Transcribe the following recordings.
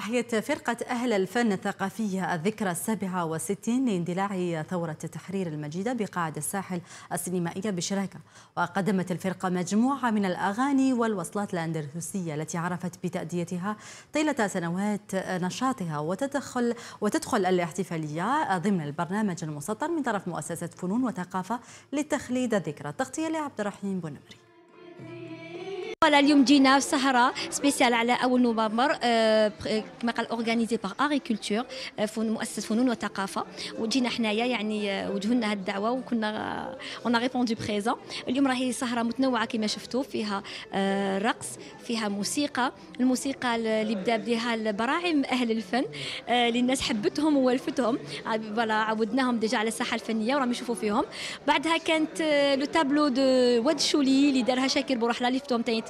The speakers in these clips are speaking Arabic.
أحيت فرقة أهل الفن الثقافية الذكرى السابعة وستين لاندلاع ثورة التحرير المجيدة بقاعة الساحل السينمائية بشراكة وقدمت الفرقة مجموعة من الأغاني والوصلات الأندلسية التي عرفت بتأديتها طيلة سنوات نشاطها وتدخل, وتدخل الاحتفالية ضمن البرنامج المسطر من طرف مؤسسة فنون وثقافة لتخليد الذكرى تغطية لعبد الرحيم بنمري فوالا اليوم جينا في سهرة سبيسيال على أول نوفمبر كما قال أورغانيزي باغ اغيكولتور مؤسسة فنون وثقافة وجينا حنايا يعني وجهنا هذه الدعوة وكنا اون ريبوندي بريزون اليوم راهي سهرة متنوعة كما شفتوا فيها رقص فيها موسيقى الموسيقى اللي بدا بها البراعم أهل الفن اللي الناس حبتهم وولفتهم فوالا عودناهم ديجا على الساحة الفنية وراهم يشوفوا فيهم بعدها كانت لو تابلو دو واد شولي اللي دارها شاكر بورحلة اللي فتهم تاني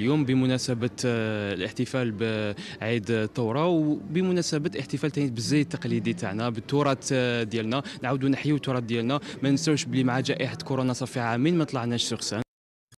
اليوم بمناسبة آه، الاحتفال بعيد الثورة وبمناسبة احتفال ثاني بالزي التقليدي تاعنا بالتراث آه، ديالنا نعاودوا نحيوا التراث ديالنا ما ننساوش بلي مع جائحة كورونا صافي عامين ما طلعناش سوق